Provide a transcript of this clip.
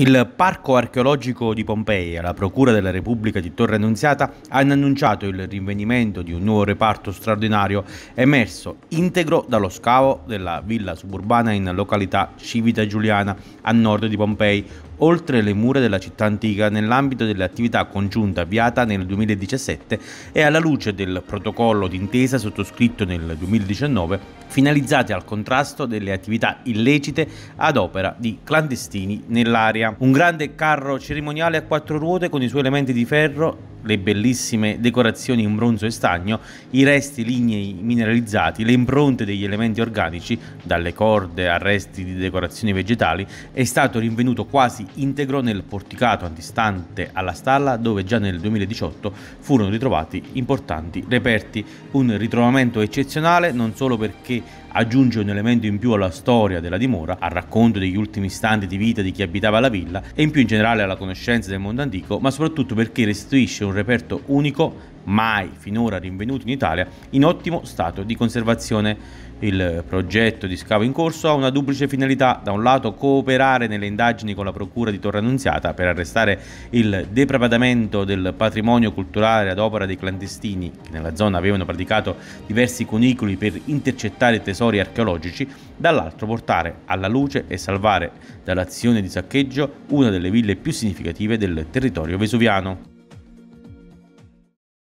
Il Parco archeologico di Pompei e la Procura della Repubblica di Torre Annunziata hanno annunciato il rinvenimento di un nuovo reparto straordinario emerso integro dallo scavo della villa suburbana in località Civita Giuliana a nord di Pompei, oltre le mura della città antica nell'ambito dell'attività congiunta avviata nel 2017 e alla luce del protocollo d'intesa sottoscritto nel 2019 finalizzate al contrasto delle attività illecite ad opera di clandestini nell'area. Un grande carro cerimoniale a quattro ruote con i suoi elementi di ferro le bellissime decorazioni in bronzo e stagno, i resti lignei mineralizzati, le impronte degli elementi organici, dalle corde a resti di decorazioni vegetali, è stato rinvenuto quasi integro nel porticato antistante alla stalla dove già nel 2018 furono ritrovati importanti reperti. Un ritrovamento eccezionale non solo perché aggiunge un elemento in più alla storia della dimora, al racconto degli ultimi istanti di vita di chi abitava la villa e in più in generale alla conoscenza del mondo antico, ma soprattutto perché restituisce un reperto unico mai finora rinvenuto in Italia, in ottimo stato di conservazione. Il progetto di scavo in corso ha una duplice finalità, da un lato cooperare nelle indagini con la Procura di Torre Annunziata per arrestare il depravatamento del patrimonio culturale ad opera dei clandestini che nella zona avevano praticato diversi cunicoli per intercettare tesori archeologici, dall'altro portare alla luce e salvare dall'azione di saccheggio una delle ville più significative del territorio vesuviano.